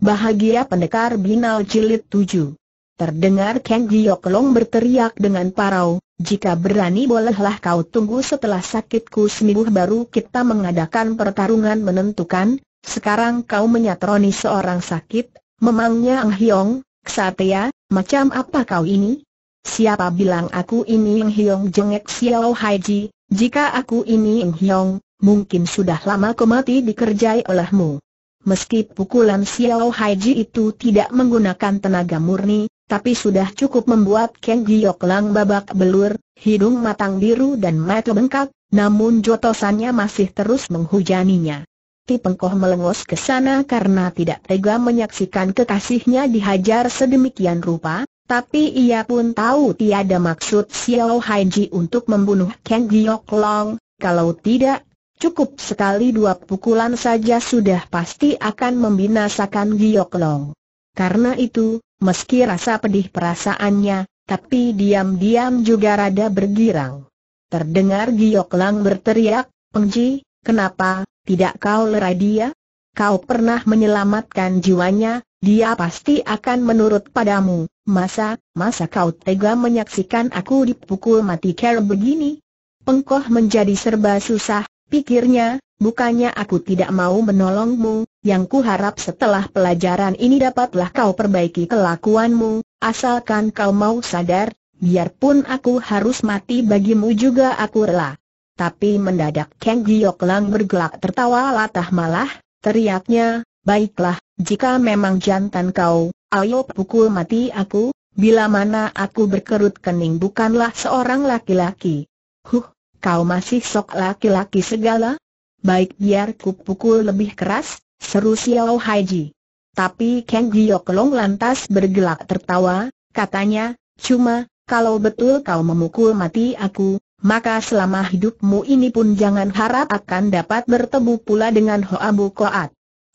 Bahagia Pendekar Binal Jilid 7 Terdengar Kang Long berteriak dengan parau, jika berani bolehlah kau tunggu setelah sakitku seminggu baru kita mengadakan pertarungan menentukan, sekarang kau menyatroni seorang sakit, memangnya Ang Hiong, Ksatria, macam apa kau ini? Siapa bilang aku ini Ang Hiong jengek Xiao Haiji, jika aku ini Ang Hiong, mungkin sudah lama kau mati dikerjai olehmu. Meski pukulan Xiao Haiji itu tidak menggunakan tenaga murni, tapi sudah cukup membuat Kang Giok Lang babak belur, hidung matang biru dan mata bengkak, namun jotosannya masih terus menghujaninya. Ti Pengkoh melengos ke sana karena tidak tega menyaksikan kekasihnya dihajar sedemikian rupa, tapi ia pun tahu tiada maksud Xiao Haiji untuk membunuh Kang Giok Lang, kalau tidak Cukup sekali dua pukulan saja sudah pasti akan membinasakan Giok Long. Karena itu, meski rasa pedih perasaannya, tapi diam-diam juga rada bergirang. Terdengar Giok Lang berteriak, Pengji, kenapa, tidak kau lerai dia? Kau pernah menyelamatkan jiwanya, dia pasti akan menurut padamu, masa, masa kau tega menyaksikan aku dipukul mati ker begini? Pengkoh menjadi serba susah, Pikirnya, bukannya aku tidak mau menolongmu, yang kuharap setelah pelajaran ini dapatlah kau perbaiki kelakuanmu, asalkan kau mau sadar, biarpun aku harus mati bagimu juga aku rela. Tapi mendadak Kang Giok Lang bergelak tertawa latah malah, teriaknya, baiklah, jika memang jantan kau, ayo pukul mati aku, bila mana aku berkerut kening bukanlah seorang laki-laki. Huh, Kau masih sok laki-laki segala? Baik biar ku pukul lebih keras, seru Xiao Haiji. Tapi Kang Long lantas bergelak tertawa, katanya, cuma, kalau betul kau memukul mati aku, maka selama hidupmu ini pun jangan harap akan dapat bertemu pula dengan Hoa Bu Koat.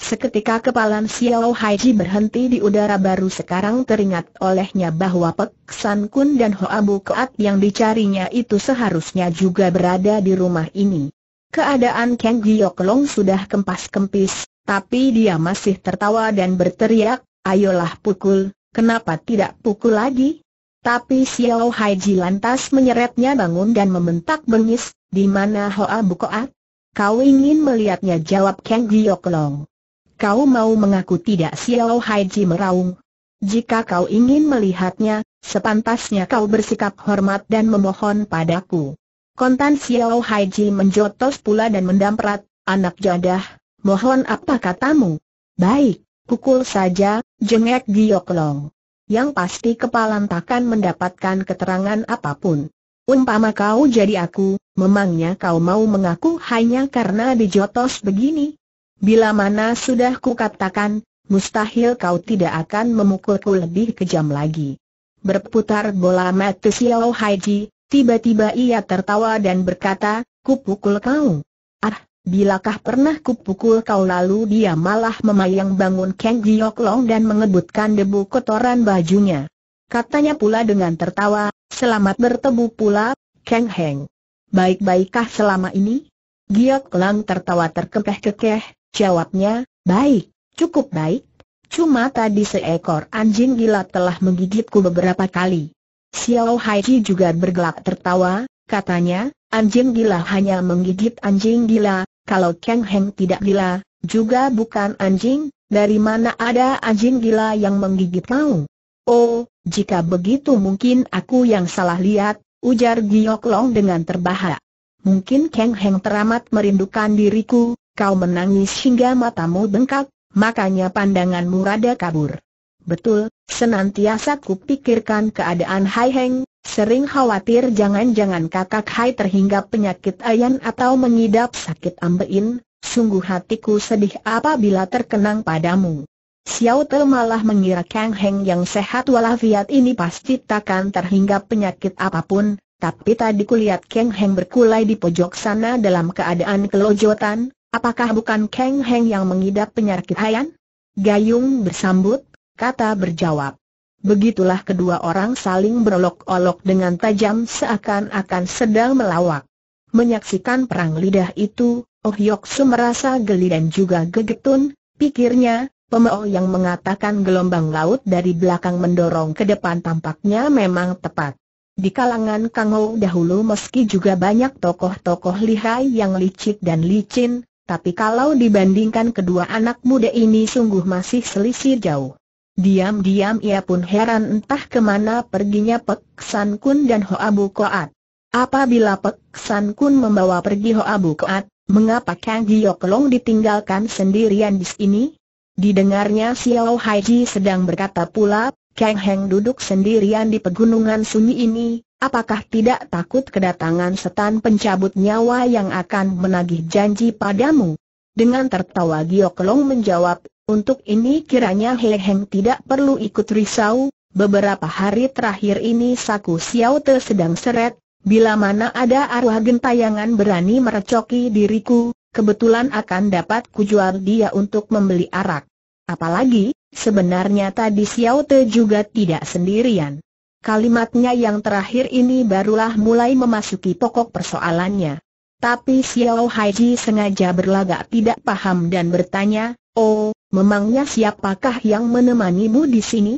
Seketika kepalan Xiao Haiji berhenti di udara baru sekarang teringat olehnya bahwa Pek San Kun dan Hoa Bu Keat yang dicarinya itu seharusnya juga berada di rumah ini. Keadaan Kang Giok Long sudah kempas-kempis, tapi dia masih tertawa dan berteriak, ayolah pukul, kenapa tidak pukul lagi? Tapi Xiao Haiji lantas menyeretnya bangun dan membentak bengis, di mana Hoa Bu Keat? Kau ingin melihatnya jawab Kang Giok Long. Kau mau mengaku tidak Xiao Haiji meraung? Jika kau ingin melihatnya, sepantasnya kau bersikap hormat dan memohon padaku. Kontan Xiao Haiji menjotos pula dan mendamprat, anak jadah, mohon apa katamu? Baik, pukul saja, jengek Giok Long. Yang pasti kepalan takkan mendapatkan keterangan apapun. Umpama kau jadi aku, memangnya kau mau mengaku hanya karena dijotos begini? Bila mana sudah kukatakan, mustahil kau tidak akan memukulku lebih kejam lagi. Berputar bola mata Xiao Haiji, tiba-tiba ia tertawa dan berkata, kupukul kau. Ah, bilakah pernah kupukul kau lalu dia malah memayang bangun Kang Giok Long dan mengebutkan debu kotoran bajunya. Katanya pula dengan tertawa, selamat bertemu pula, Kang Heng. Baik-baikkah selama ini? Giok Long tertawa terkekeh-kekeh, Jawabnya, baik, cukup baik. Cuma tadi seekor anjing gila telah menggigitku beberapa kali. Xiao Haiji juga bergelak tertawa, katanya, anjing gila hanya menggigit anjing gila, kalau Kang Heng tidak gila, juga bukan anjing, dari mana ada anjing gila yang menggigit mau? Oh, jika begitu mungkin aku yang salah lihat, ujar Giok Long dengan terbahak. Mungkin Kang Heng teramat merindukan diriku, kau menangis hingga matamu bengkak, makanya pandanganmu rada kabur. Betul, senantiasa kupikirkan keadaan Hai Heng, sering khawatir jangan-jangan kakak Hai terhinggap penyakit ayan atau mengidap sakit ambein, sungguh hatiku sedih apabila terkenang padamu. Xiao Te malah mengira Kang Heng yang sehat walafiat ini pasti takkan terhinggap penyakit apapun, tapi tadi kulihat Kang Heng berkulai di pojok sana dalam keadaan kelojotan, Apakah bukan Kang Heng yang mengidap penyakit Hayan? Gayung bersambut, kata berjawab. Begitulah kedua orang saling berolok-olok dengan tajam seakan-akan sedang melawak. Menyaksikan perang lidah itu, Oh Yoksu merasa geli dan juga gegetun, pikirnya, pemeo yang mengatakan gelombang laut dari belakang mendorong ke depan tampaknya memang tepat. Di kalangan Kang Ho dahulu meski juga banyak tokoh-tokoh lihai yang licik dan licin, tapi kalau dibandingkan kedua anak muda ini sungguh masih selisih jauh. Diam-diam ia pun heran entah kemana perginya Pek San Kun dan Hoabu Koat. Apabila Pek San Kun membawa pergi Hoabu Koat, mengapa Kang Long ditinggalkan sendirian di sini? Didengarnya Xiao Haiji sedang berkata pula, Kang Heng duduk sendirian di pegunungan sunyi ini, apakah tidak takut kedatangan setan pencabut nyawa yang akan menagih janji padamu? Dengan tertawa Giok Long menjawab, untuk ini kiranya He Heng tidak perlu ikut risau, beberapa hari terakhir ini Saku Xiao Te sedang seret, bila mana ada arwah gentayangan berani merecoki diriku, kebetulan akan dapat kujual dia untuk membeli arak. Apalagi, Sebenarnya tadi Xiao Te juga tidak sendirian. Kalimatnya yang terakhir ini barulah mulai memasuki pokok persoalannya. Tapi Xiao Haiji sengaja berlagak tidak paham dan bertanya, Oh, memangnya siapakah yang menemanimu di sini?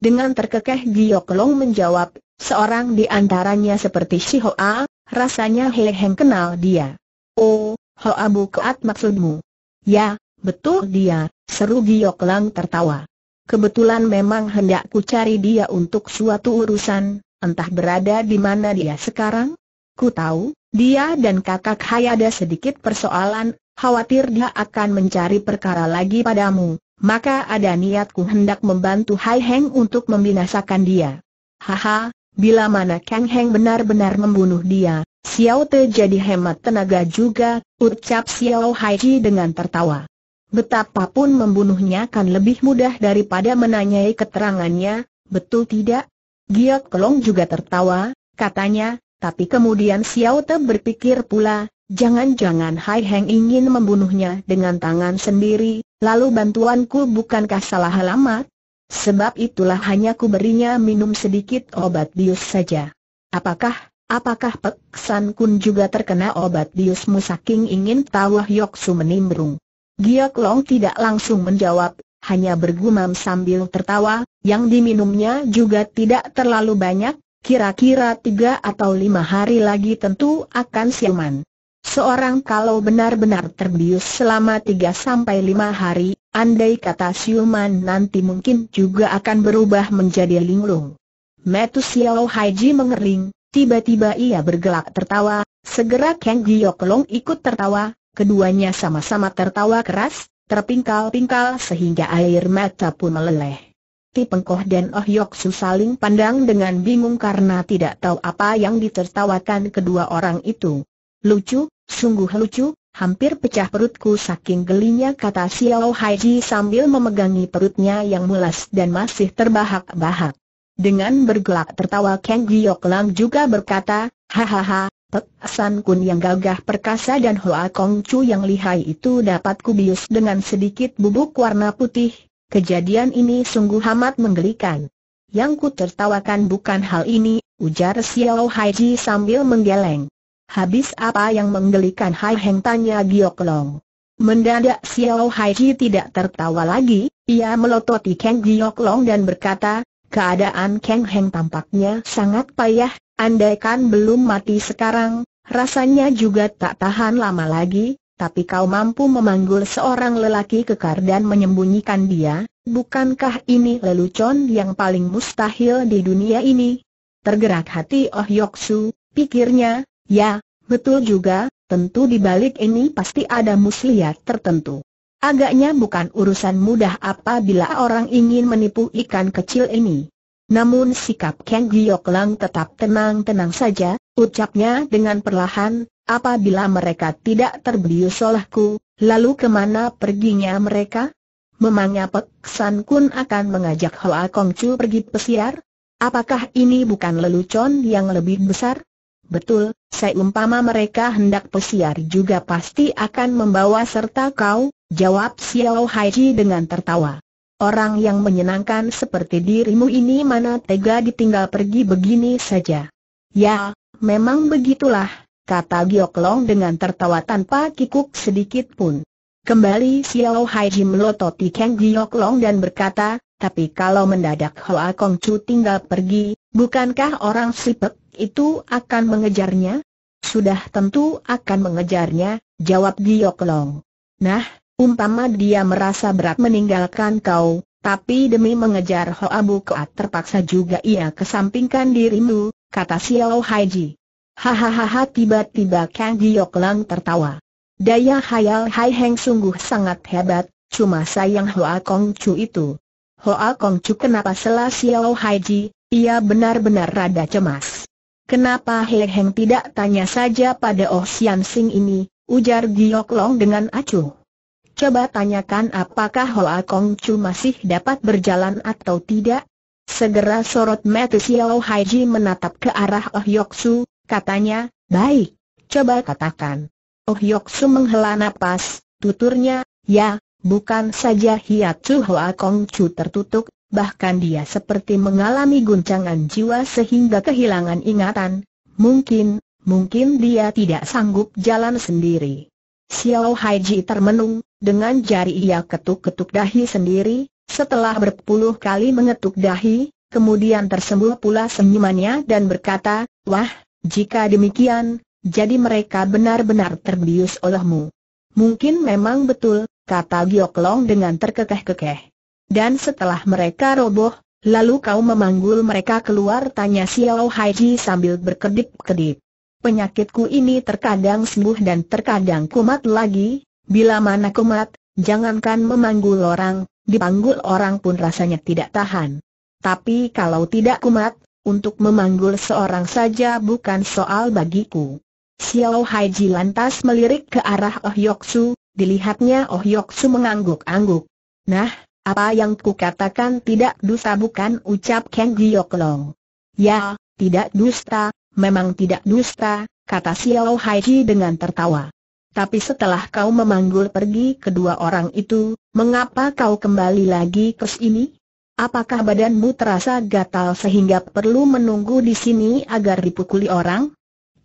Dengan terkekeh Giyok Long menjawab, seorang di antaranya seperti Si Hoa, rasanya He Heng kenal dia. Oh, Hoa Bukat maksudmu? Ya, betul dia, Seru Giok Lang tertawa. Kebetulan memang hendak ku cari dia untuk suatu urusan, entah berada di mana dia sekarang. Ku tahu, dia dan kakak Hai ada sedikit persoalan, khawatir dia akan mencari perkara lagi padamu, maka ada niatku hendak membantu Hai Heng untuk membinasakan dia. Haha, bila mana Kang Heng benar-benar membunuh dia, Xiao Te jadi hemat tenaga juga, ucap Xiao Hai Ji dengan tertawa. Betapapun membunuhnya kan lebih mudah daripada menanyai keterangannya, betul tidak? Giok Kelong juga tertawa, katanya, tapi kemudian Xiao Te berpikir pula, jangan-jangan Hai Heng ingin membunuhnya dengan tangan sendiri, lalu bantuanku bukankah salah alamat? Sebab itulah hanya ku berinya minum sedikit obat bius saja. Apakah Apakah Pek San Kun juga terkena obat biusmu saking ingin tahu Hyok Su menimbrung? Giok Long tidak langsung menjawab, hanya bergumam sambil tertawa, yang diminumnya juga tidak terlalu banyak, kira-kira tiga atau lima hari lagi tentu akan siuman. Seorang kalau benar-benar terbius selama tiga sampai lima hari, andai kata siuman nanti mungkin juga akan berubah menjadi linglung. Metu Xiao Haiji mengering, tiba-tiba ia bergelak tertawa, segera Kang Giok Long ikut tertawa, Keduanya sama-sama tertawa keras, terpingkal-pingkal sehingga air mata pun meleleh. Ti Pengkoh dan Oh Yoksu saling pandang dengan bingung karena tidak tahu apa yang ditertawakan kedua orang itu. Lucu, sungguh lucu, hampir pecah perutku saking gelinya kata Xiao Haiji sambil memegangi perutnya yang mulas dan masih terbahak-bahak. Dengan bergelak tertawa Kang Giok Lang juga berkata, Hahaha, Pek San Kun yang gagah perkasa dan Hoa Kong Chu yang lihai itu dapat kubius dengan sedikit bubuk warna putih, kejadian ini sungguh amat menggelikan. Yang ku tertawakan bukan hal ini, ujar Xiao Hai Ji sambil menggeleng. Habis apa yang menggelikan Hai Heng tanya Giok Long. Mendadak Xiao Hai Ji tidak tertawa lagi, ia melototi Kang Giok Long dan berkata, keadaan Kang Heng tampaknya sangat payah, Andaikan belum mati sekarang, rasanya juga tak tahan lama lagi, tapi kau mampu memanggul seorang lelaki kekar dan menyembunyikan dia, bukankah ini lelucon yang paling mustahil di dunia ini? Tergerak hati Oh Yoksu, pikirnya, ya, betul juga, tentu di balik ini pasti ada muslihat tertentu. Agaknya bukan urusan mudah apabila orang ingin menipu ikan kecil ini. Namun sikap Kang Giok Lang tetap tenang-tenang saja, ucapnya dengan perlahan, apabila mereka tidak terbius olahku, lalu kemana perginya mereka? Memangnya Pek San Kun akan mengajak Hoa Kong Chu pergi pesiar? Apakah ini bukan lelucon yang lebih besar? Betul, seumpama mereka hendak pesiar juga pasti akan membawa serta kau, jawab Xiao Haiji dengan tertawa. Orang yang menyenangkan seperti dirimu ini mana tega ditinggal pergi begini saja. Ya, memang begitulah, kata Gioklong dengan tertawa tanpa kikuk sedikit pun. Kembali Xiao Hai melototi Kang Giok dan berkata, tapi kalau mendadak Hoa Kong Chu tinggal pergi, bukankah orang sipek itu akan mengejarnya? Sudah tentu akan mengejarnya, jawab Gioklong. Nah, Umpama dia merasa berat meninggalkan kau, tapi demi mengejar Hoa Bukoat terpaksa juga ia kesampingkan dirimu, kata Xiao Haiji. Hahaha tiba-tiba Kang Giok Lang tertawa. Daya Hayal Hai Heng sungguh sangat hebat, cuma sayang Hoa Kong Chu itu. Hoa Kong Chu kenapa selah Xiao Haiji, ia benar-benar rada cemas. Kenapa He Heng tidak tanya saja pada Oh Sian Sing ini, ujar Giok Long dengan acuh. Coba tanyakan apakah Hoa Kong Chu masih dapat berjalan atau tidak? Segera sorot mata Xiao Haiji menatap ke arah Oh Yok Su, katanya, baik, coba katakan. Oh Yok Su menghela napas, tuturnya, ya, bukan saja Hiatsu Hoa Kong Chu tertutup, bahkan dia seperti mengalami guncangan jiwa sehingga kehilangan ingatan. Mungkin, mungkin dia tidak sanggup jalan sendiri. Xiao Haiji termenung, dengan jari ia ketuk-ketuk dahi sendiri, setelah berpuluh kali mengetuk dahi, kemudian tersembuh pula senyumannya dan berkata, Wah, jika demikian, jadi mereka benar-benar terbius olehmu. Mungkin memang betul, kata Giok Long dengan terkekeh-kekeh. Dan setelah mereka roboh, lalu kau memanggul mereka keluar tanya Xiao Haiji sambil berkedip-kedip. Penyakitku ini terkadang sembuh dan terkadang kumat lagi, bila mana kumat, jangankan memanggul orang, dipanggul orang pun rasanya tidak tahan. Tapi kalau tidak kumat, untuk memanggul seorang saja bukan soal bagiku. Xiao Haiji lantas melirik ke arah Oh Yoksu, dilihatnya Oh Yoksu mengangguk-angguk. Nah, apa yang kukatakan tidak dusta bukan ucap Kang Giok Long. Ya, tidak dusta, Memang tidak dusta, kata Xiao Haiji dengan tertawa. Tapi setelah kau memanggul pergi kedua orang itu, mengapa kau kembali lagi ke sini? Apakah badanmu terasa gatal sehingga perlu menunggu di sini agar dipukuli orang?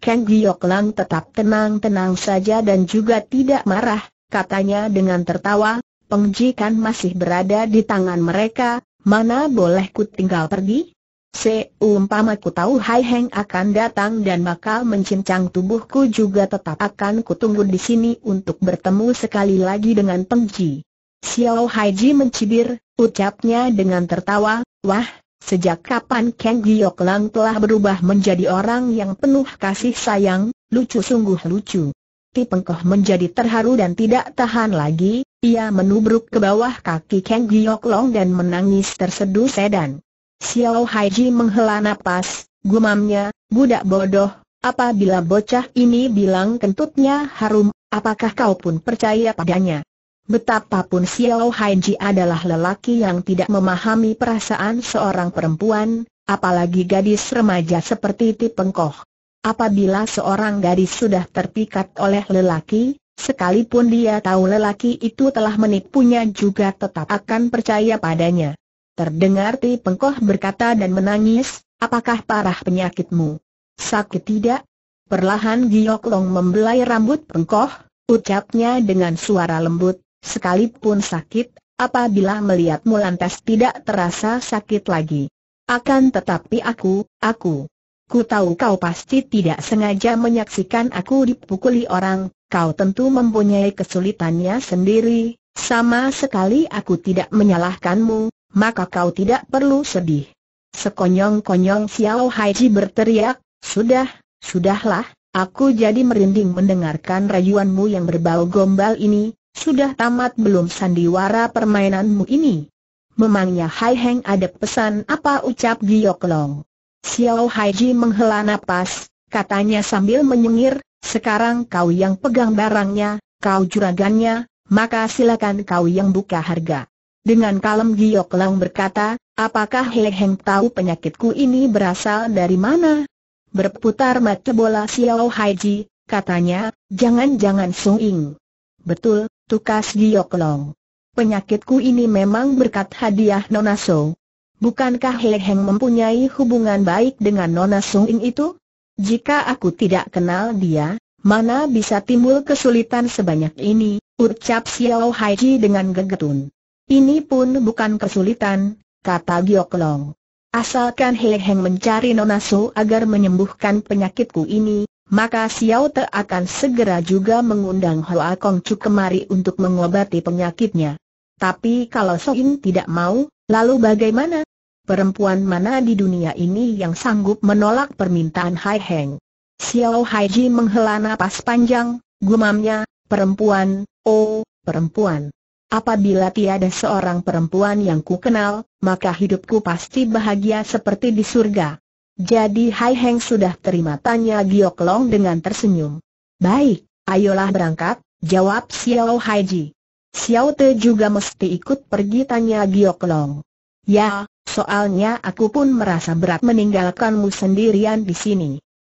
Kang Giok Lang tetap tenang-tenang saja dan juga tidak marah, katanya dengan tertawa, pengjikan masih berada di tangan mereka, mana boleh ku tinggal pergi? Seumpama ku tahu Hai Heng akan datang dan bakal mencincang tubuhku juga tetap akan kutunggu di sini untuk bertemu sekali lagi dengan Peng Ji. Xiao Hai Ji mencibir, ucapnya dengan tertawa, wah, sejak kapan Kang Giok Lang telah berubah menjadi orang yang penuh kasih sayang, lucu sungguh lucu. Ti Pengkoh menjadi terharu dan tidak tahan lagi, ia menubruk ke bawah kaki Kang Giok Long dan menangis terseduh sedan. Xiao Haiji menghela napas, gumamnya, budak bodoh, apabila bocah ini bilang kentutnya harum, apakah kau pun percaya padanya? Betapapun Xiao Haiji adalah lelaki yang tidak memahami perasaan seorang perempuan, apalagi gadis remaja seperti Tipengkoh. Apabila seorang gadis sudah terpikat oleh lelaki, sekalipun dia tahu lelaki itu telah menipunya juga tetap akan percaya padanya. Terdengar Ti Pengkoh berkata dan menangis, apakah parah penyakitmu? Sakit tidak? Perlahan Giok Long membelai rambut Pengkoh, ucapnya dengan suara lembut, sekalipun sakit, apabila melihatmu lantas tidak terasa sakit lagi. Akan tetapi aku, aku. Ku tahu kau pasti tidak sengaja menyaksikan aku dipukuli orang, kau tentu mempunyai kesulitannya sendiri, sama sekali aku tidak menyalahkanmu, maka kau tidak perlu sedih. Sekonyong-konyong Xiao Haiji berteriak, sudah, sudahlah, aku jadi merinding mendengarkan rayuanmu yang berbau gombal ini, sudah tamat belum sandiwara permainanmu ini. Memangnya Hai Heng ada pesan apa ucap Giok Long. Xiao Haiji menghela napas, katanya sambil menyengir, sekarang kau yang pegang barangnya, kau juragannya, maka silakan kau yang buka harga. Dengan kalem Giok Long berkata, apakah He Heng tahu penyakitku ini berasal dari mana? Berputar mata bola Xiao Haiji, katanya, jangan-jangan Sung Ing. Betul, tukas Giok Long. Penyakitku ini memang berkat hadiah Nona So. Bukankah He Heng mempunyai hubungan baik dengan Nona Sung Ing itu? Jika aku tidak kenal dia, mana bisa timbul kesulitan sebanyak ini, ucap Xiao Haiji dengan gegetun. Ini pun bukan kesulitan, kata Giok Long. Asalkan He Heng mencari Nona Su agar menyembuhkan penyakitku ini, maka Xiao Te akan segera juga mengundang Hoa Kong Chu kemari untuk mengobati penyakitnya. Tapi kalau So In tidak mau, lalu bagaimana? Perempuan mana di dunia ini yang sanggup menolak permintaan Hai Heng? Xiao Hai Ji menghela napas panjang, gumamnya, perempuan, oh, perempuan. Apabila tiada seorang perempuan yang ku kenal, maka hidupku pasti bahagia seperti di surga. Jadi Hai Heng sudah terima tanya Giok Long dengan tersenyum. Baik, ayolah berangkat, jawab Xiao Haiji. Xiao Te juga mesti ikut pergi tanya Giok Long. Ya, soalnya aku pun merasa berat meninggalkanmu sendirian di sini.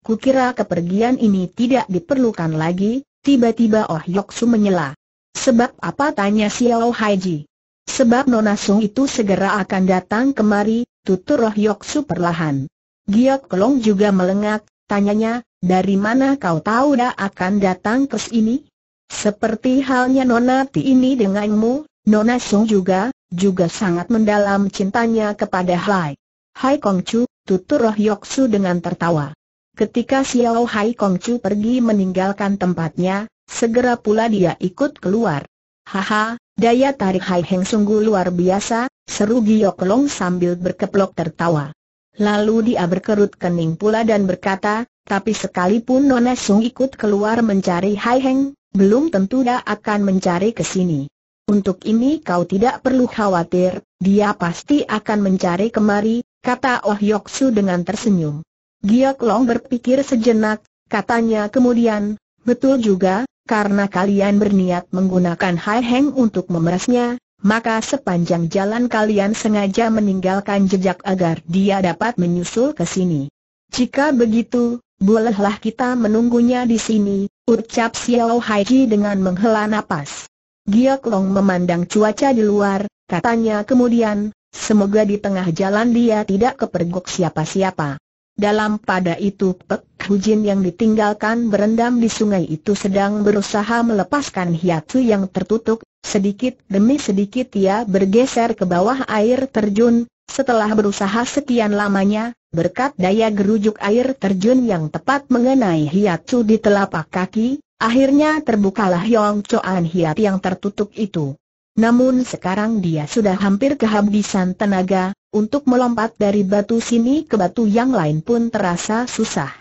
Kukira kepergian ini tidak diperlukan lagi, tiba-tiba Oh Yok Su menyela. Sebab apa tanya Xiao Haiji? Sebab Nona Sung itu segera akan datang kemari, tutur Roh Yoksu perlahan. Giok Kelong juga melengak, tanyanya, dari mana kau tahu dah akan datang ke sini? Seperti halnya Nona Ti ini denganmu, Nona Sung juga, juga sangat mendalam cintanya kepada Hai. Hai Kongcu, tutur Roh Yoksu dengan tertawa. Ketika Xiao Hai Kongcu pergi meninggalkan tempatnya, Segera pula dia ikut keluar. Haha, daya tarik Hai Heng sungguh luar biasa, seru Giok Long sambil berkeplok tertawa. Lalu dia berkerut kening pula dan berkata, tapi sekalipun Nona Sung ikut keluar mencari Hai Heng, belum tentu dia akan mencari ke sini. Untuk ini kau tidak perlu khawatir, dia pasti akan mencari kemari, kata Oh Yok Su dengan tersenyum. Giok Long berpikir sejenak, katanya kemudian, betul juga, karena kalian berniat menggunakan Hai Heng untuk memerasnya, maka sepanjang jalan kalian sengaja meninggalkan jejak agar dia dapat menyusul ke sini. Jika begitu, bolehlah kita menunggunya di sini, ucap Xiao Haiji dengan menghela nafas. Giok Long memandang cuaca di luar, katanya kemudian, semoga di tengah jalan dia tidak kepergok siapa-siapa. Dalam pada itu Pek Hujin yang ditinggalkan berendam di sungai itu sedang berusaha melepaskan hiatus yang tertutup, sedikit demi sedikit ia bergeser ke bawah air terjun, setelah berusaha sekian lamanya, berkat daya gerujuk air terjun yang tepat mengenai hiatus di telapak kaki, akhirnya terbukalah Yong Choan hiat yang tertutup itu. Namun sekarang dia sudah hampir kehabisan tenaga, untuk melompat dari batu sini ke batu yang lain pun terasa susah.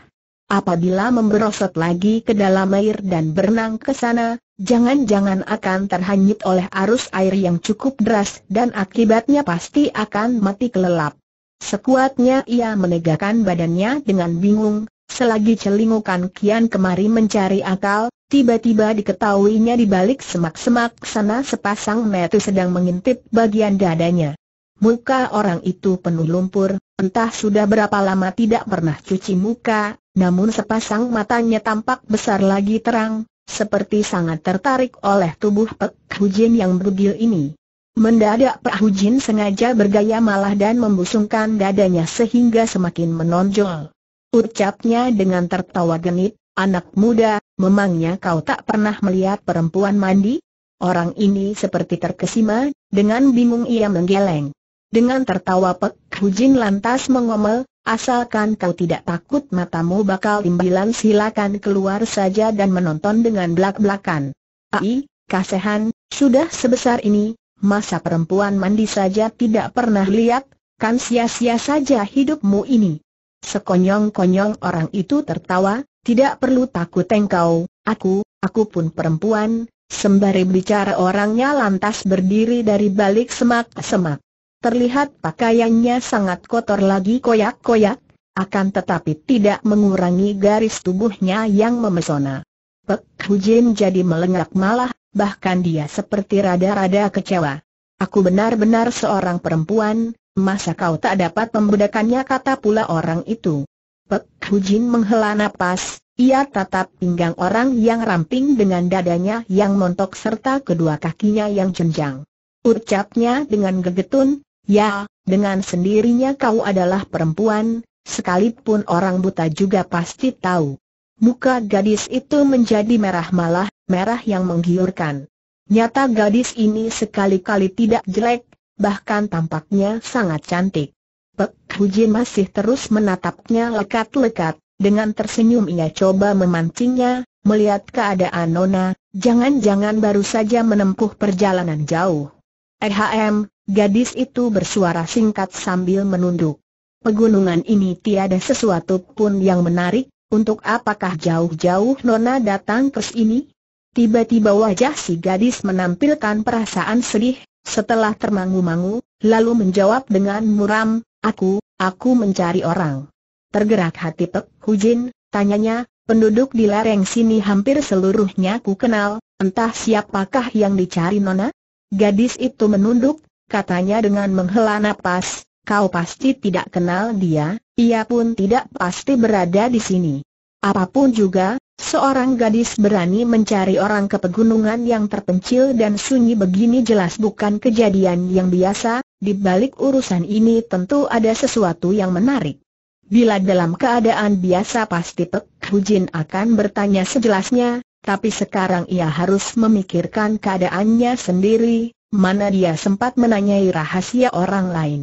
Apabila memberosot lagi ke dalam air dan berenang ke sana, jangan-jangan akan terhanyut oleh arus air yang cukup deras dan akibatnya pasti akan mati kelelap. Sekuatnya ia menegakkan badannya dengan bingung, Selagi celingukan kian kemari mencari akal, tiba-tiba diketahuinya di balik semak-semak sana sepasang metu sedang mengintip bagian dadanya. Muka orang itu penuh lumpur, entah sudah berapa lama tidak pernah cuci muka, namun sepasang matanya tampak besar lagi terang, seperti sangat tertarik oleh tubuh Pek Hujin yang bugil ini. Mendadak Pak Hujin sengaja bergaya malah dan membusungkan dadanya sehingga semakin menonjol. Ucapnya dengan tertawa genit, anak muda, memangnya kau tak pernah melihat perempuan mandi? Orang ini seperti terkesima, dengan bingung ia menggeleng. Dengan tertawa Pek Hujin lantas mengomel, asalkan kau tidak takut matamu bakal imbilan silakan keluar saja dan menonton dengan belak-belakan. Ai, kasihan, sudah sebesar ini, masa perempuan mandi saja tidak pernah lihat, kan sia-sia saja hidupmu ini. Sekonyong-konyong orang itu tertawa, tidak perlu takut engkau, aku, aku pun perempuan, sembari bicara orangnya lantas berdiri dari balik semak-semak. Terlihat pakaiannya sangat kotor lagi koyak-koyak, akan tetapi tidak mengurangi garis tubuhnya yang memesona. Pek Hujin jadi melengak malah, bahkan dia seperti rada-rada kecewa. Aku benar-benar seorang perempuan, Masa kau tak dapat membedakannya kata pula orang itu. Pek Hujin menghela nafas. ia tatap pinggang orang yang ramping dengan dadanya yang montok serta kedua kakinya yang jenjang. Ucapnya dengan gegetun, ya, dengan sendirinya kau adalah perempuan, sekalipun orang buta juga pasti tahu. Muka gadis itu menjadi merah malah, merah yang menggiurkan. Nyata gadis ini sekali-kali tidak jelek, bahkan tampaknya sangat cantik. Pek Huji masih terus menatapnya lekat-lekat, dengan tersenyum ia coba memancingnya, melihat keadaan Nona, jangan-jangan baru saja menempuh perjalanan jauh. Ehm, gadis itu bersuara singkat sambil menunduk. Pegunungan ini tiada sesuatu pun yang menarik, untuk apakah jauh-jauh Nona datang ke sini? Tiba-tiba wajah si gadis menampilkan perasaan sedih, setelah termangu-mangu, lalu menjawab dengan muram, aku, aku mencari orang. Tergerak hati Pek Hujin, tanyanya, penduduk di lereng sini hampir seluruhnya ku kenal, entah siapakah yang dicari Nona? Gadis itu menunduk, katanya dengan menghela napas, kau pasti tidak kenal dia, ia pun tidak pasti berada di sini. Apapun juga, Seorang gadis berani mencari orang ke pegunungan yang terpencil dan sunyi begini jelas bukan kejadian yang biasa, di balik urusan ini tentu ada sesuatu yang menarik. Bila dalam keadaan biasa pasti Pek Hujin akan bertanya sejelasnya, tapi sekarang ia harus memikirkan keadaannya sendiri, mana dia sempat menanyai rahasia orang lain.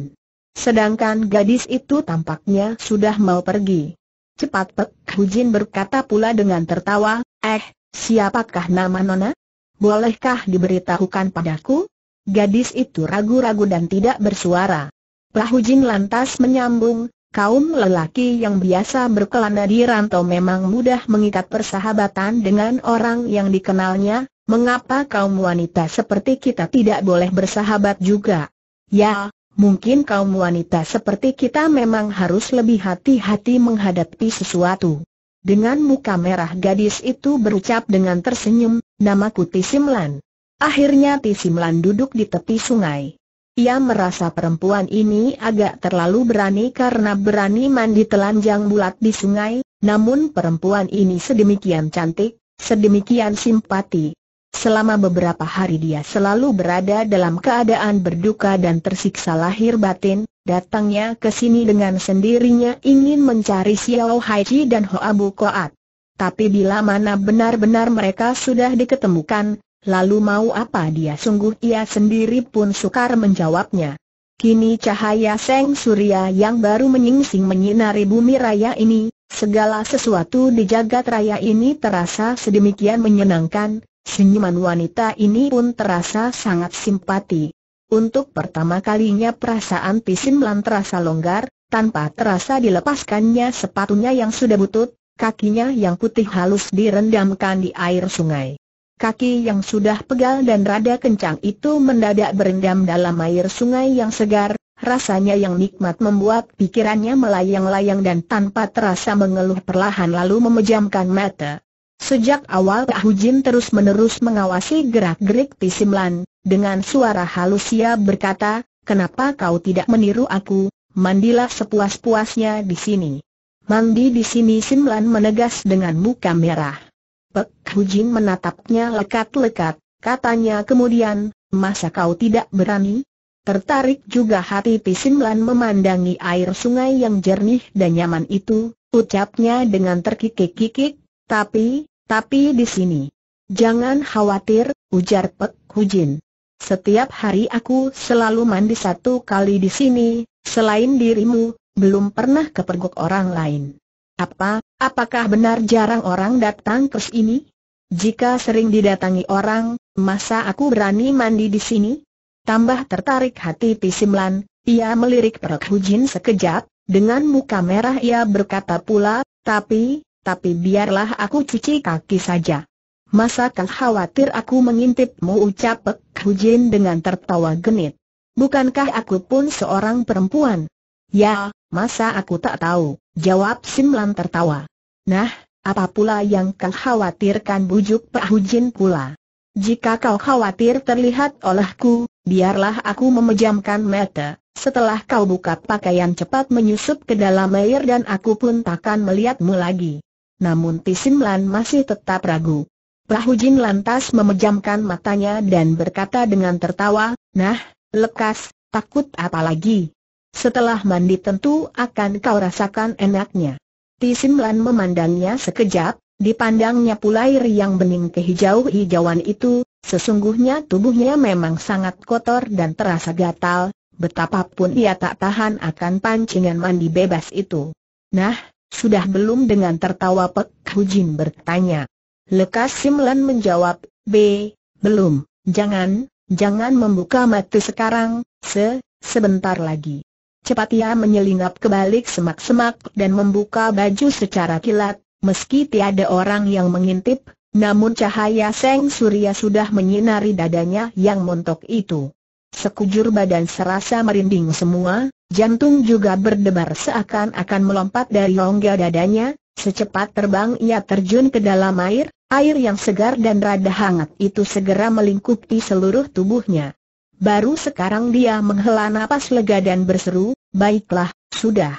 Sedangkan gadis itu tampaknya sudah mau pergi. Cepat Pek Hujin berkata pula dengan tertawa, eh, siapakah nama Nona? Bolehkah diberitahukan padaku? Gadis itu ragu-ragu dan tidak bersuara. Pak Hujin lantas menyambung, kaum lelaki yang biasa berkelana di rantau memang mudah mengikat persahabatan dengan orang yang dikenalnya, mengapa kaum wanita seperti kita tidak boleh bersahabat juga? Ya, Mungkin kaum wanita seperti kita memang harus lebih hati-hati menghadapi sesuatu. Dengan muka merah gadis itu berucap dengan tersenyum, nama namaku Tisimlan. Akhirnya Tisimlan duduk di tepi sungai. Ia merasa perempuan ini agak terlalu berani karena berani mandi telanjang bulat di sungai, namun perempuan ini sedemikian cantik, sedemikian simpati, Selama beberapa hari dia selalu berada dalam keadaan berduka dan tersiksa lahir batin, datangnya ke sini dengan sendirinya ingin mencari Xiao Haiji dan Hoa Bu Koat. Tapi bila mana benar-benar mereka sudah diketemukan, lalu mau apa dia sungguh ia sendiri pun sukar menjawabnya. Kini cahaya Seng Surya yang baru menyingsing menyinari bumi raya ini, segala sesuatu di jagat raya ini terasa sedemikian menyenangkan, Senyuman wanita ini pun terasa sangat simpati. Untuk pertama kalinya perasaan Pisin Melan terasa longgar, tanpa terasa dilepaskannya sepatunya yang sudah butut, kakinya yang putih halus direndamkan di air sungai. Kaki yang sudah pegal dan rada kencang itu mendadak berendam dalam air sungai yang segar, rasanya yang nikmat membuat pikirannya melayang-layang dan tanpa terasa mengeluh perlahan lalu memejamkan mata. Sejak awal Pak Hujin terus-menerus mengawasi gerak-gerik Tisimlan, dengan suara halus ia berkata, kenapa kau tidak meniru aku, mandilah sepuas-puasnya di sini. Mandi di sini Simlan menegas dengan muka merah. Pak Hujin menatapnya lekat-lekat, katanya kemudian, masa kau tidak berani? Tertarik juga hati Tisimlan memandangi air sungai yang jernih dan nyaman itu, ucapnya dengan terkikik-kikik, tapi, tapi di sini. Jangan khawatir, ujar Pek Hujin. Setiap hari aku selalu mandi satu kali di sini, selain dirimu, belum pernah kepergok orang lain. Apa, apakah benar jarang orang datang ke sini? Jika sering didatangi orang, masa aku berani mandi di sini? Tambah tertarik hati Pisimlan, ia melirik Pek Hujin sekejap, dengan muka merah ia berkata pula, tapi, tapi biarlah aku cuci kaki saja. Masa kau khawatir aku mengintipmu ucap Pek Hujin dengan tertawa genit. Bukankah aku pun seorang perempuan? Ya, masa aku tak tahu, jawab Simlan tertawa. Nah, apa pula yang kau khawatirkan bujuk Pak Hujin pula? Jika kau khawatir terlihat olehku, biarlah aku memejamkan mata. Setelah kau buka pakaian cepat menyusup ke dalam air dan aku pun takkan melihatmu lagi namun Tisim Lan masih tetap ragu. Perahu Jin lantas memejamkan matanya dan berkata dengan tertawa, Nah, lekas, takut apa lagi? Setelah mandi tentu akan kau rasakan enaknya. Tisim Lan memandangnya sekejap, dipandangnya pula air yang bening kehijau-hijauan itu, sesungguhnya tubuhnya memang sangat kotor dan terasa gatal, betapapun ia tak tahan akan pancingan mandi bebas itu. Nah, sudah belum dengan tertawa Pek Hujin bertanya. Lekas Simlan menjawab, B, belum, jangan, jangan membuka mata sekarang, se, sebentar lagi. Cepat ia menyelinap ke balik semak-semak dan membuka baju secara kilat, meski tiada orang yang mengintip, namun cahaya Seng Surya sudah menyinari dadanya yang montok itu sekujur badan serasa merinding semua, jantung juga berdebar seakan-akan melompat dari rongga dadanya, secepat terbang ia terjun ke dalam air, air yang segar dan rada hangat itu segera melingkupi seluruh tubuhnya. Baru sekarang dia menghela napas lega dan berseru, baiklah, sudah.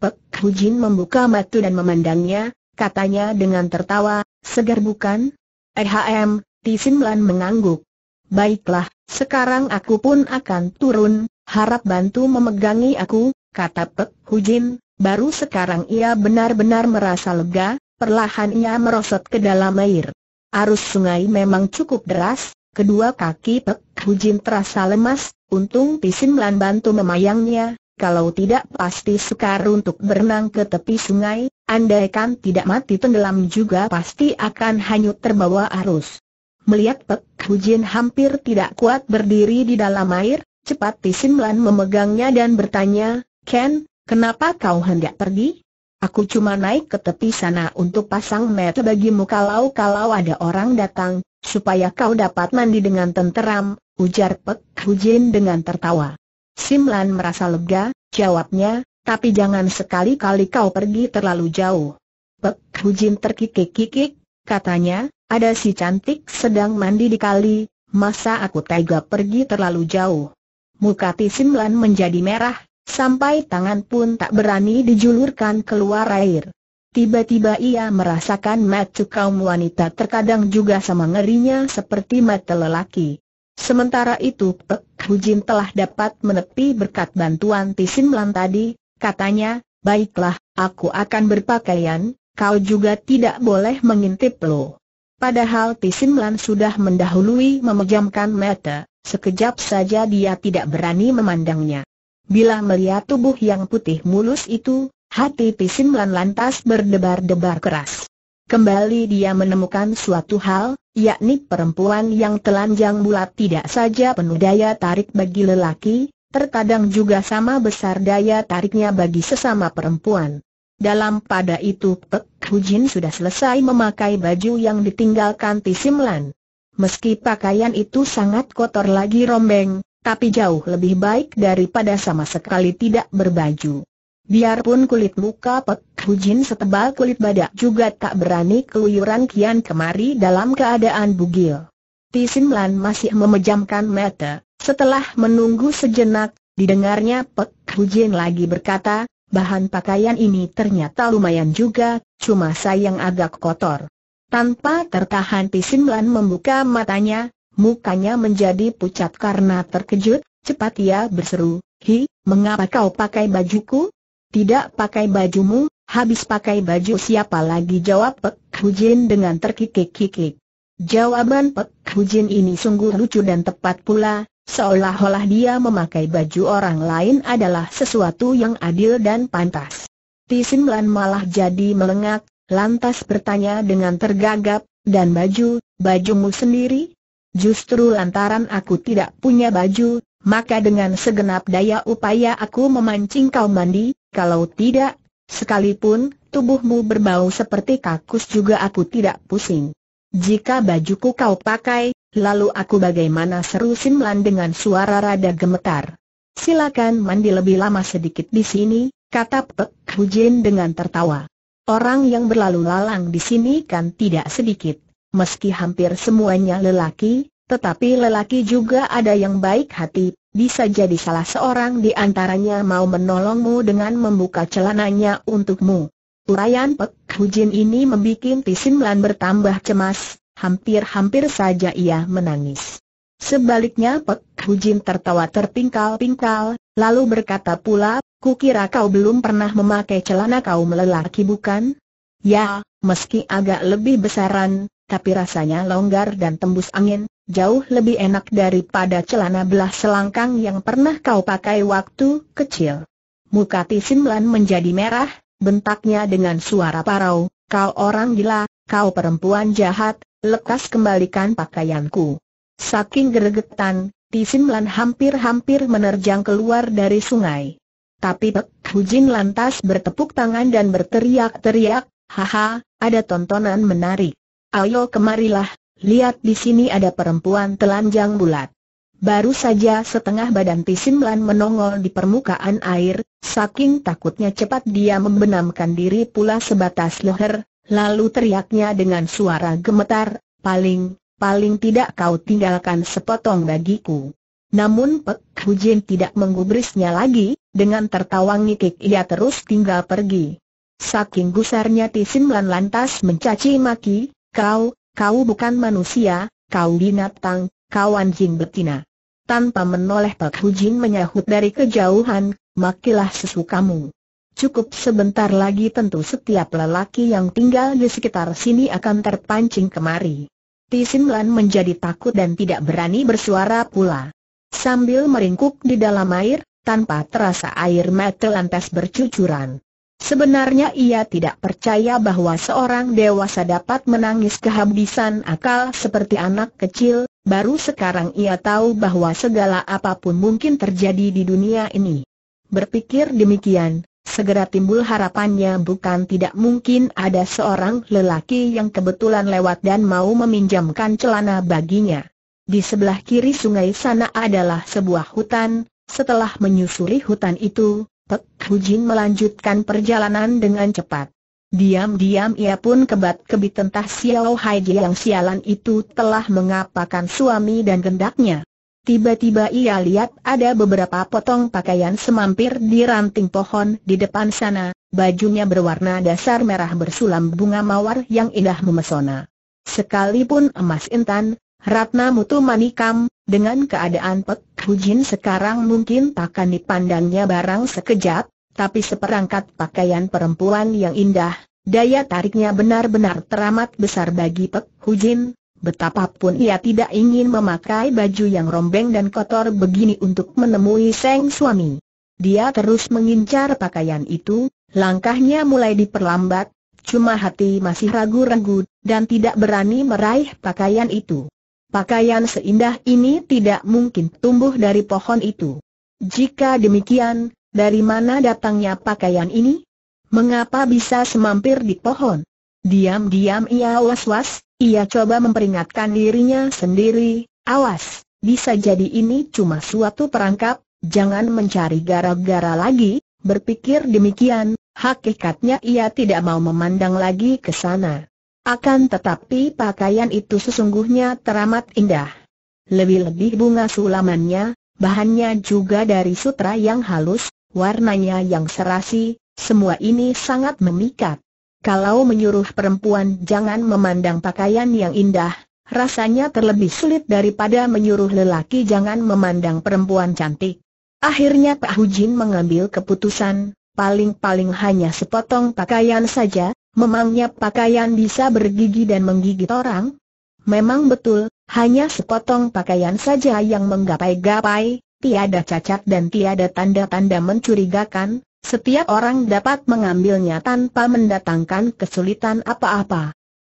Pek Hujin membuka mata dan memandangnya, katanya dengan tertawa, segar bukan? Eh, Tisin Tisimlan mengangguk. Baiklah, sekarang aku pun akan turun, harap bantu memegangi aku, kata Pek Hujin, baru sekarang ia benar-benar merasa lega, perlahan ia merosot ke dalam air. Arus sungai memang cukup deras, kedua kaki Pek Hujin terasa lemas, untung lan bantu memayangnya, kalau tidak pasti sukar untuk berenang ke tepi sungai, andaikan tidak mati tenggelam juga pasti akan hanyut terbawa arus. Melihat Pek Jin hampir tidak kuat berdiri di dalam air, cepat Simlan memegangnya dan bertanya, Ken, kenapa kau hendak pergi? Aku cuma naik ke tepi sana untuk pasang bagi bagimu kalau-kalau ada orang datang, supaya kau dapat mandi dengan tenteram, ujar Pek Jin dengan tertawa. Simlan merasa lega, jawabnya, tapi jangan sekali-kali kau pergi terlalu jauh. Pek Jin terkikik-kikik, katanya, ada si cantik sedang mandi di kali, masa aku tega pergi terlalu jauh. Muka Tisimlan menjadi merah, sampai tangan pun tak berani dijulurkan keluar air. Tiba-tiba ia merasakan mata kaum wanita terkadang juga sama ngerinya seperti mata lelaki. Sementara itu Pek Hujin telah dapat menepi berkat bantuan Tisimlan tadi, katanya, baiklah, aku akan berpakaian, kau juga tidak boleh mengintip loh. Padahal Tisimlan sudah mendahului memejamkan mata, sekejap saja dia tidak berani memandangnya. Bila melihat tubuh yang putih mulus itu, hati Tisimlan lantas berdebar-debar keras. Kembali dia menemukan suatu hal, yakni perempuan yang telanjang bulat tidak saja penuh daya tarik bagi lelaki, terkadang juga sama besar daya tariknya bagi sesama perempuan. Dalam pada itu Pek Hujin sudah selesai memakai baju yang ditinggalkan Tisimlan. Meski pakaian itu sangat kotor lagi rombeng, tapi jauh lebih baik daripada sama sekali tidak berbaju. Biarpun kulit muka Pek Hujin setebal kulit badak juga tak berani keluyuran kian kemari dalam keadaan bugil. Tisimlan masih memejamkan mata, setelah menunggu sejenak, didengarnya Pek Hujin lagi berkata, Bahan pakaian ini ternyata lumayan juga, cuma sayang agak kotor. Tanpa tertahan Pisimlan membuka matanya, mukanya menjadi pucat karena terkejut, cepat ia berseru, Hi, mengapa kau pakai bajuku? Tidak pakai bajumu, habis pakai baju siapa lagi jawab Pek Hujin dengan terkikik-kikik. Jawaban Pek Hujin ini sungguh lucu dan tepat pula, Seolah-olah dia memakai baju orang lain adalah sesuatu yang adil dan pantas. Tisim Lan malah jadi melengak, lantas bertanya dengan tergagap, dan baju, bajumu sendiri? Justru lantaran aku tidak punya baju, maka dengan segenap daya upaya aku memancing kau mandi, kalau tidak, sekalipun tubuhmu berbau seperti kakus juga aku tidak pusing. Jika bajuku kau pakai, Lalu aku bagaimana seru Simlan dengan suara rada gemetar. Silakan mandi lebih lama sedikit di sini, kata Pek Hujin dengan tertawa. Orang yang berlalu lalang di sini kan tidak sedikit. Meski hampir semuanya lelaki, tetapi lelaki juga ada yang baik hati, bisa jadi salah seorang di antaranya mau menolongmu dengan membuka celananya untukmu. Uraian Pek Hujin ini membuat Tisimlan bertambah cemas, hampir-hampir saja ia menangis. Sebaliknya Pek Hujin tertawa terpingkal-pingkal, lalu berkata pula, kukira kau belum pernah memakai celana kau lelaki bukan? Ya, meski agak lebih besaran, tapi rasanya longgar dan tembus angin, jauh lebih enak daripada celana belah selangkang yang pernah kau pakai waktu kecil. Muka Tisimlan menjadi merah, bentaknya dengan suara parau, kau orang gila, kau perempuan jahat, lekas kembalikan pakaianku. Saking geregetan, Tisim Lan hampir-hampir menerjang keluar dari sungai. Tapi Pek Hujin lantas bertepuk tangan dan berteriak-teriak, Haha, ada tontonan menarik. Ayo kemarilah, lihat di sini ada perempuan telanjang bulat. Baru saja setengah badan Tisim Lan menongol di permukaan air, saking takutnya cepat dia membenamkan diri pula sebatas leher, Lalu teriaknya dengan suara gemetar, paling, paling tidak kau tinggalkan sepotong bagiku. Namun Pek Hujin tidak menggubrisnya lagi, dengan tertawa ngikik ia terus tinggal pergi. Saking gusarnya Tisimlan lantas mencaci maki, kau, kau bukan manusia, kau binatang, kau anjing betina. Tanpa menoleh Pak Hujin menyahut dari kejauhan, makilah sesukamu. Cukup sebentar lagi tentu setiap lelaki yang tinggal di sekitar sini akan terpancing kemari. Tisin Lan menjadi takut dan tidak berani bersuara pula. Sambil meringkuk di dalam air, tanpa terasa air mata lantas bercucuran. Sebenarnya ia tidak percaya bahwa seorang dewasa dapat menangis kehabisan akal seperti anak kecil, baru sekarang ia tahu bahwa segala apapun mungkin terjadi di dunia ini. Berpikir demikian, Segera timbul harapannya bukan tidak mungkin ada seorang lelaki yang kebetulan lewat dan mau meminjamkan celana baginya. Di sebelah kiri sungai sana adalah sebuah hutan, setelah menyusuri hutan itu, Pek Hujin melanjutkan perjalanan dengan cepat. Diam-diam ia pun kebat-kebit tentah Xiao Haiji yang sialan itu telah mengapakan suami dan gendaknya. Tiba-tiba ia lihat ada beberapa potong pakaian semampir di ranting pohon di depan sana, bajunya berwarna dasar merah bersulam bunga mawar yang indah memesona. Sekalipun emas intan, Ratna Mutu Manikam, dengan keadaan Pek Hujin sekarang mungkin takkan dipandangnya barang sekejap, tapi seperangkat pakaian perempuan yang indah, daya tariknya benar-benar teramat besar bagi Pek Hujin, Betapapun ia tidak ingin memakai baju yang rombeng dan kotor begini untuk menemui sang suami. Dia terus mengincar pakaian itu, langkahnya mulai diperlambat, cuma hati masih ragu-ragu, dan tidak berani meraih pakaian itu. Pakaian seindah ini tidak mungkin tumbuh dari pohon itu. Jika demikian, dari mana datangnya pakaian ini? Mengapa bisa semampir di pohon? Diam-diam ia was-was, ia coba memperingatkan dirinya sendiri, awas, bisa jadi ini cuma suatu perangkap, jangan mencari gara-gara lagi, berpikir demikian, hakikatnya ia tidak mau memandang lagi ke sana. Akan tetapi pakaian itu sesungguhnya teramat indah. Lebih-lebih bunga sulamannya, bahannya juga dari sutra yang halus, warnanya yang serasi, semua ini sangat memikat. Kalau menyuruh perempuan jangan memandang pakaian yang indah, rasanya terlebih sulit daripada menyuruh lelaki jangan memandang perempuan cantik. Akhirnya Pak Hujin mengambil keputusan, paling-paling hanya sepotong pakaian saja, memangnya pakaian bisa bergigi dan menggigit orang? Memang betul, hanya sepotong pakaian saja yang menggapai-gapai, tiada cacat dan tiada tanda-tanda mencurigakan, setiap orang dapat mengambilnya tanpa mendatangkan kesulitan apa-apa.